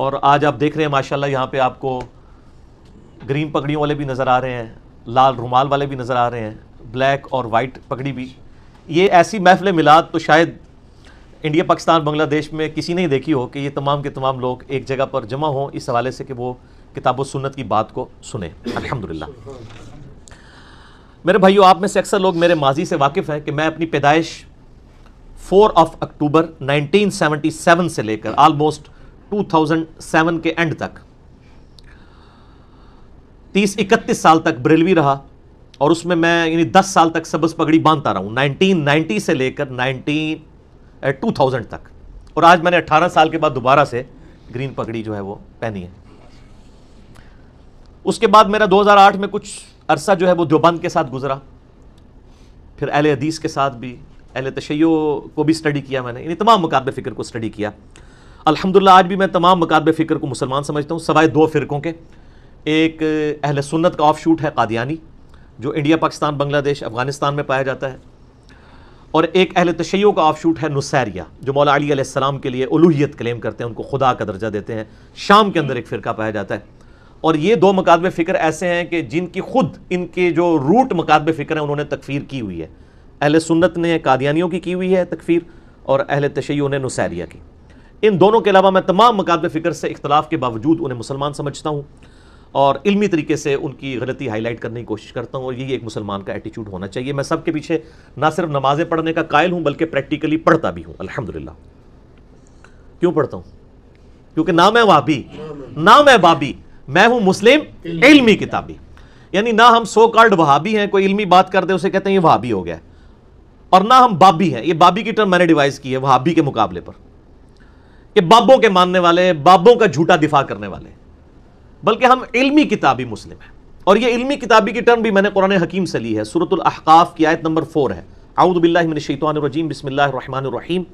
और आज आप देख रहे हैं माशाल्लाह यहाँ पे आपको ग्रीन पगड़ियों वाले भी नज़र आ रहे हैं लाल रुमाल वाले भी नज़र आ रहे हैं ब्लैक और वाइट पगड़ी भी ये ऐसी महफिल मिलाद तो शायद इंडिया पाकिस्तान बांग्लादेश में किसी ने ही देखी हो कि ये तमाम के तमाम लोग एक जगह पर जमा हों इस हवाले से कि वो किताब सुन्नत की बात को सुने अलहमदिल्ला मेरे भाइयों आप में से अक्सर लोग मेरे माजी से वाकिफ़ हैं कि मैं अपनी पैदाइश 4 ऑफ अक्टूबर 1977 से लेकर आलमोस्ट 2007 के एंड तक 30 इकतीस साल तक ब्रेलवी रहा और उसमें मैं यानी 10 साल तक सबस पगड़ी बांधता रहा हूँ 1990 से लेकर 19 2000 तक और आज मैंने 18 साल के बाद दोबारा से ग्रीन पगड़ी जो है वो पहनी है उसके बाद मेरा 2008 में कुछ अरसा जो है वो देवबंद के साथ गुजरा फिर अहल हदीस के साथ भी अहल तशैयो को भी स्टडी किया मैंने यानी तमाम मुकाबले फ़िक्र को स्टडी किया अल्हम्दुलिल्लाह आज भी मैं तमाम मकाब फ़िक्र को मुसलमान समझता हूँ सवाए दो फ़िरक़ों के एक अहल सुन्नत का ऑफ शूट है कादियानी जो इंडिया पाकिस्तान बांग्लादेश अफगानिस्तान में पाया जाता है और एक अहल तशैयों का ऑफ शूट है नुसैरिया जो मौला अली अलैहिस्सलाम के लिए उलूहियत क्लेम करते हैं उनको खुदा का दर्जा देते हैं शाम के अंदर एक फ़िरका पाया जाता है और ये दो मकादब फ़िक्र ऐसे हैं कि जिनकी खुद इनके जो रूट मकादब फ़िक्र हैं उन्होंने तकफ़ीर की हुई है अहल सुन्नत ने कादियानियों की की हुई है तकफ़ीर और अहल तशैयों ने नुसैरिया की इन दोनों के अलावा मैं तमाम मकाबले फ़िक्र से इख्तलाफ के बावजूद उन्हें मुसलमान समझता हूँ और इलमी तरीके से उनकी गलती हाईलाइट करने की कोशिश करता हूँ और यही एक मुसलमान का एटीट्यूड होना चाहिए मैं सबके पीछे ना सिर्फ नमाज़ें पढ़ने का कायल हूँ बल्कि प्रैक्टिकली पढ़ता भी हूँ अलहमदिल्ला क्यों पढ़ता हूँ क्योंकि ना मैं वाबी ना मैं बाबी मैं हूँ मुस्लिम इलमी किताबी यानी ना हम सो कार्ड वहाबी हैं कोई इलमी बात करते उसे कहते हैं ये वहाबी हो गया और ना हम बाबी हैं ये बाबी की टर्म मैंने डिवाइस की है वहाबी के मुकाबले पर कि बाबों के मानने वाले बाबों का झूठा दिफा करने वाले बल्कि हम इल्मी किताबी मुस्लिम हैं और ये इल्मी किताबी की टर्म भी मैंने कुरान हकीम से ली है सूरतुल अहकाफ की आयत नंबर फोर है आउदबिल्लिमिनशैतरजीम बसमिल्लाम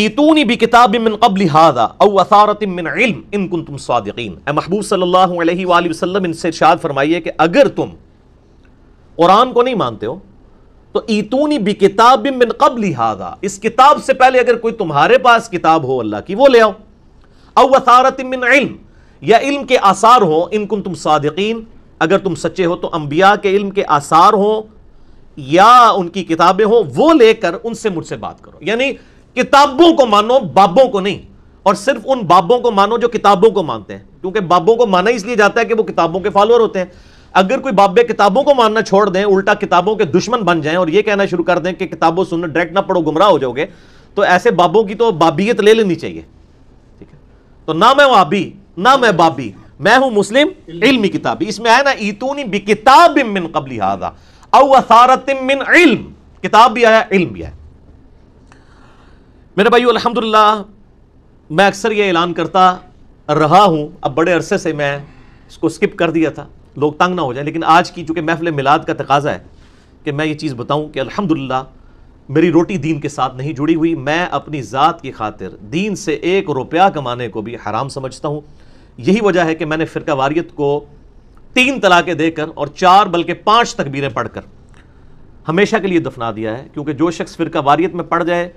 ईतूनी भी किताब मिन कबल हादा असारत मिन इल्म इन कुन तुम सादिकीन महबूब सल्लल्लाहु अलैहि वसल्लम इनसे इरशाद फरमाइए कि अगर तुम कुरान को नहीं मानते हो तो ईतूनी बी किताब मिन कब लिहागा इस किताब से पहले अगर कोई तुम्हारे पास किताब हो अल्लाह की वो ले आओ अवसारत मिन इल्म या इल्म के आसार हो इनकुम तुम सादकिन अगर तुम सच्चे हो तो अंबिया के इल्म के आसार हो या उनकी किताबें हो वो लेकर उनसे मुझसे बात करो यानी किताबों को मानो बाबों को नहीं और सिर्फ उन बाबों को मानो जो किताबों को मानते हैं क्योंकि बाबों को माना इसलिए जाता है कि वो किताबों के फॉलोअर होते हैं अगर कोई बाबे किताबों को मानना छोड़ दें उल्टा किताबों के दुश्मन बन जाएं और यह कहना शुरू कर दें कि किताबों सुनना डायरेक्ट ना पढ़ो गुमराह हो जाओगे तो ऐसे बाबों की तो बाबियत ले लेनी चाहिए ठीक है तो ना मैं वाबी ना मैं बाबी मैं हूं मुस्लिम इल्मी किताबी इसमें आया ना ईतूनी बि किताब मिन कबली हादा अवसारत मिन इल्म किताब भी आया इल्म भी आया मेरे भाई अलहमदुल्ला मैं अक्सर यह ऐलान करता रहा हूं अब बड़े अरसे से मैं इसको स्किप कर दिया था लोग तंग ना हो जाए लेकिन आज की चूँकि महफिल मिलाद का तकाजा है कि मैं ये चीज़ बताऊँ कि अलहमदिल्ला मेरी रोटी दीन के साथ नहीं जुड़ी हुई मैं अपनी ज़ात की खातिर दीन से एक रुपया कमाने को भी हराम समझता हूँ यही वजह है कि मैंने फ़िरका वारीत को तीन तलाक़ें देकर और चार बल्कि पाँच तकबीरें पढ़कर हमेशा के लिए दफना दिया है क्योंकि जो शख्स फ़िरका वारीत में पड़ जाए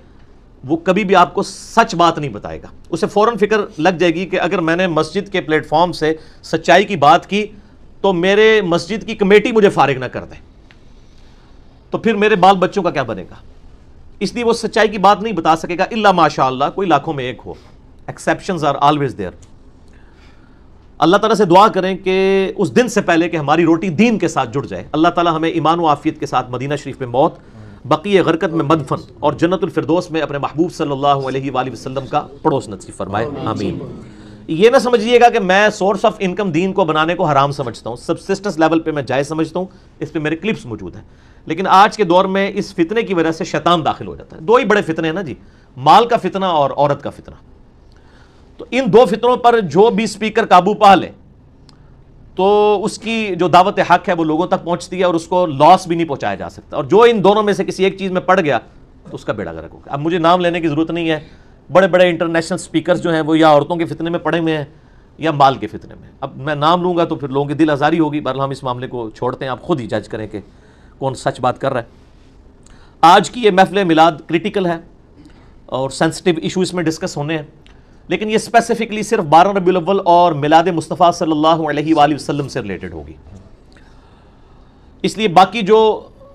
वो कभी भी आपको सच बात नहीं बताएगा उसे फ़ौर फिक्र लग जाएगी कि अगर मैंने मस्जिद के प्लेटफॉर्म से सच्चाई की बात की तो मेरे मस्जिद की कमेटी मुझे फारिग ना कर दे तो फिर मेरे बाल बच्चों का क्या बनेगा इसलिए वो सच्चाई की बात नहीं बता सकेगा इल्ला माशाल्लाह कोई लाखों में एक हो exception are always there Allah ताला से दुआ करें कि उस दिन से पहले कि हमारी रोटी दीन के साथ जुड़ जाए अल्लाह ताला हमें ईमान व आफियत के साथ मदीना शरीफ में मौत बकी गरकत में मदफन और फिरदौस में अपने महबूब सल्लल्लाहु अलैहि वसल्लम का पड़ोस नसीब फरमाए आमीन ये ना समझिएगा कि मैं सोर्स ऑफ इनकम दीन को बनाने को हराम समझता हूँ सबसिस्टेंस लेवल पे मैं जायज़ समझता हूँ इस पर मेरे क्लिप्स मौजूद हैं लेकिन आज के दौर में इस फितने की वजह से शैतान दाखिल हो जाता है दो ही बड़े फितने हैं ना जी माल का फितना और औरत का फितना तो इन दो फितरों पर जो भी स्पीकर काबू पा ले तो उसकी जो दावत हक है वो लोगों तक पहुंचती है और उसको लॉस भी नहीं पहुंचाया जा सकता और जो इन दोनों में से किसी एक चीज़ में पड़ गया तो उसका बेड़ा गर्क होगा अब मुझे नाम लेने की ज़रूरत नहीं है बड़े बड़े इंटरनेशनल स्पीकर जो हैं वो या औरतों के फितने में पड़े हुए हैं या माल के फितने में अब मैं नाम लूँगा तो फिर लोगों की दिल आज़ारी होगी बहरहाल हम इस मामले को छोड़ते हैं आप खुद ही जज करें कि कौन सच बात कर रहा है आज की ये महफिल मिलाद क्रिटिकल है और सेंसिटिव इशू इसमें डिस्कस होने हैं लेकिन ये स्पेसिफिकली सिर्फ बारह रबील और मिलाद मुस्तफ़ा सल्लल्लाहु अलैहि वसल्लम से रिलेटेड होगी इसलिए बाकी जो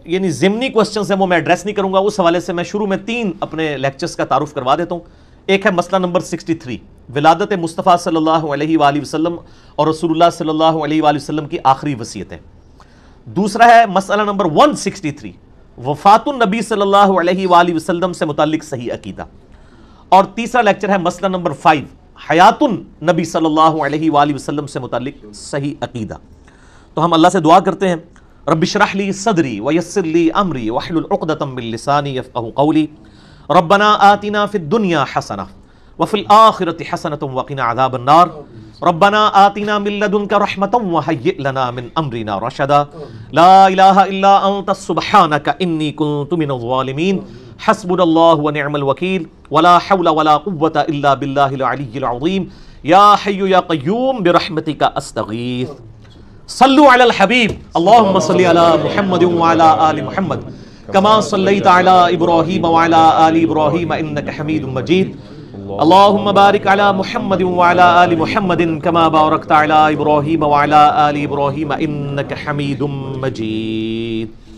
यानी ज़िमनी क्वेश्चन हैं वो मैं एड्रेस नहीं करूँगा उस हवाले से मैं शुरू में तीन अपने लेक्चर्स का तारुफ करवा देता हूँ एक है मसला नंबर 63 विलादत मुस्तफ़ा सल्लल्लाहु अलैहि वसल्लम और रसूलुल्लाह सल्लल्लाहु अलैहि वसल्लम की आखिरी वसीयत है दूसरा है मसला नंबर 163 वफातुन नबी सल्लल्लाहु अलैहि वसल्लम से मुतलिक सही अकीदा और तीसरा लेक्चर है मसला नंबर फाइव हयातुन नबी सल्लल्लाहु अलैहि वसल्लम से मुतलिक सही अकीदा तो हम अल्लाह से दुआ करते हैं रबिशरहली सदरी वयसरली अमरी वाहलतमिलसानी यफ़ कौली ربنا آتنا في الدنيا حسنة وفي الآخرة حسنة وقنا عذاب النار ربنا آتنا من لدنك رحمة وهيئ لنا من أمرنا رشدا لا إله إلا أنت سبحانك إني كنت من الظالمين حسبنا الله ونعم الوكيل ولا حول ولا قوة إلا بالله العلي العظيم يا حي يا قيوم برحمتك أستغيث صلوا على الحبيب اللهم صل على محمد وعلى آل محمد कमा सल्लैत अला इब्राहिम वाला आलि इब्राहिम इन्नक हमीदुम मजीद اللهم بارك على محمد وعلى آل محمد كما باركت على إبراهيم وعلى آل إبراهيم إنك حميد مجيد